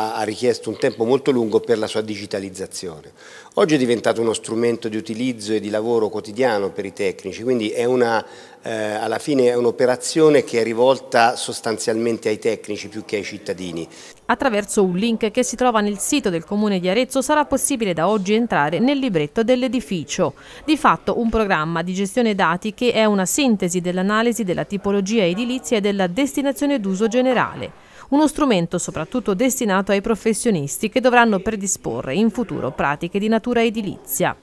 ha richiesto un tempo molto lungo per la sua digitalizzazione. Oggi è diventato uno strumento di utilizzo e di lavoro quotidiano per i tecnici, quindi è una, eh, alla fine è un'operazione che è rivolta sostanzialmente ai tecnici più che ai cittadini. Attraverso un link che si trova nel sito del Comune di Arezzo sarà possibile da oggi entrare nel libretto dell'edificio. Di fatto un programma di gestione dati che è una sintesi dell'analisi della tipologia edilizia e della destinazione d'uso generale uno strumento soprattutto destinato ai professionisti che dovranno predisporre in futuro pratiche di natura edilizia.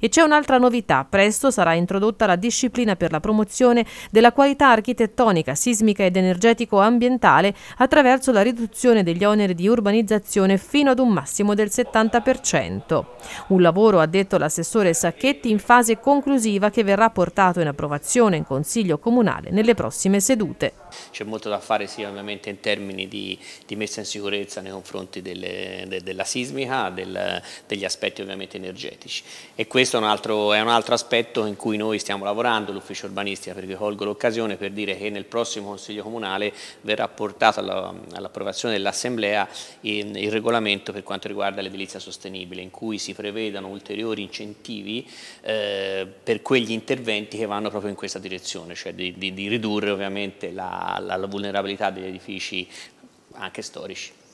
E c'è un'altra novità, presto sarà introdotta la disciplina per la promozione della qualità architettonica, sismica ed energetico-ambientale attraverso la riduzione degli oneri di urbanizzazione fino ad un massimo del 70%. Un lavoro, ha detto l'assessore Sacchetti, in fase conclusiva che verrà portato in approvazione in Consiglio Comunale nelle prossime sedute. C'è molto da fare sia sì, ovviamente in termini di, di, messa in sicurezza nei confronti delle, de, della sismica, del, degli aspetti ovviamente energetici e questo questo è un, altro, è un, altro, aspetto in cui noi stiamo lavorando, l'ufficio urbanistica, perché colgo l'occasione per dire che nel prossimo Consiglio Comunale verrà portato all'approvazione all dell'Assemblea il, regolamento per quanto riguarda l'edilizia sostenibile, in cui si prevedano ulteriori incentivi eh, per quegli interventi che vanno proprio in questa direzione, cioè di, di, di ridurre ovviamente la, la, la vulnerabilità degli edifici anche storici.